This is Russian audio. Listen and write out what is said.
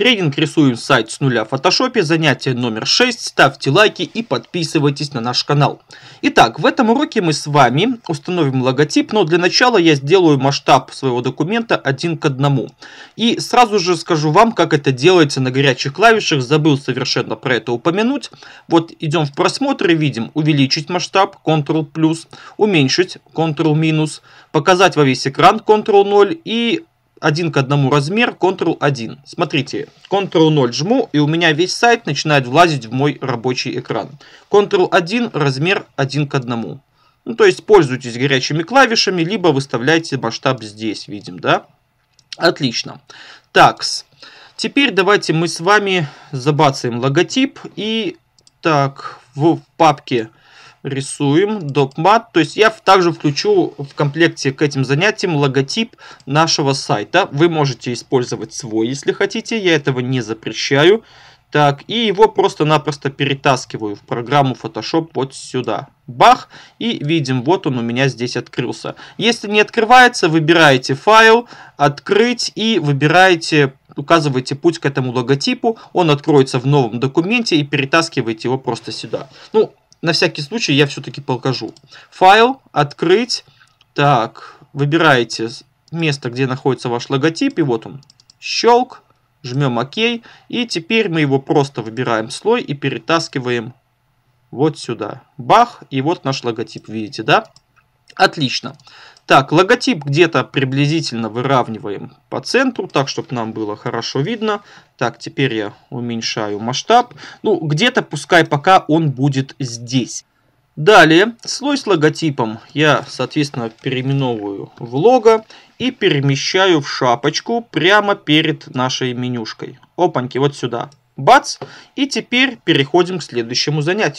Тренинг «Рисуем сайт с нуля в фотошопе», занятие номер 6. Ставьте лайки и подписывайтесь на наш канал. Итак, в этом уроке мы с вами установим логотип, но для начала я сделаю масштаб своего документа один к одному. И сразу же скажу вам, как это делается на горячих клавишах, забыл совершенно про это упомянуть. Вот идем в просмотр и видим увеличить масштаб, Ctrl+, уменьшить, Ctrl-, показать во весь экран, Ctrl-0 и один к одному размер, Ctrl 1. Смотрите, Ctrl 0 жму, и у меня весь сайт начинает влазить в мой рабочий экран. Ctrl 1, размер один к одному. Ну, то есть пользуйтесь горячими клавишами, либо выставляйте масштаб здесь, видим, да? Отлично. Так, Теперь давайте мы с вами забацаем логотип. И так, в папке рисуем, допмат. То есть я также включу в комплекте к этим занятиям логотип нашего сайта. Вы можете использовать свой, если хотите, я этого не запрещаю. Так, и его просто-напросто перетаскиваю в программу Photoshop вот сюда. Бах, и видим, вот он у меня здесь открылся. Если не открывается, выбираете файл, открыть и выбираете, указываете путь к этому логотипу. Он откроется в новом документе и перетаскиваете его просто сюда. Ну, на всякий случай я все-таки покажу. Файл, открыть. Так, выбираете место, где находится ваш логотип, и вот он. Щелк, жмем ОК, и теперь мы его просто выбираем слой и перетаскиваем вот сюда. Бах, и вот наш логотип, видите, да? Отлично. Так, логотип где-то приблизительно выравниваем по центру, так, чтобы нам было хорошо видно. Так, теперь я уменьшаю масштаб. Ну, где-то пускай пока он будет здесь. Далее, слой с логотипом я, соответственно, переименовываю в лого и перемещаю в шапочку прямо перед нашей менюшкой. Опаньки, вот сюда. Бац! И теперь переходим к следующему занятию.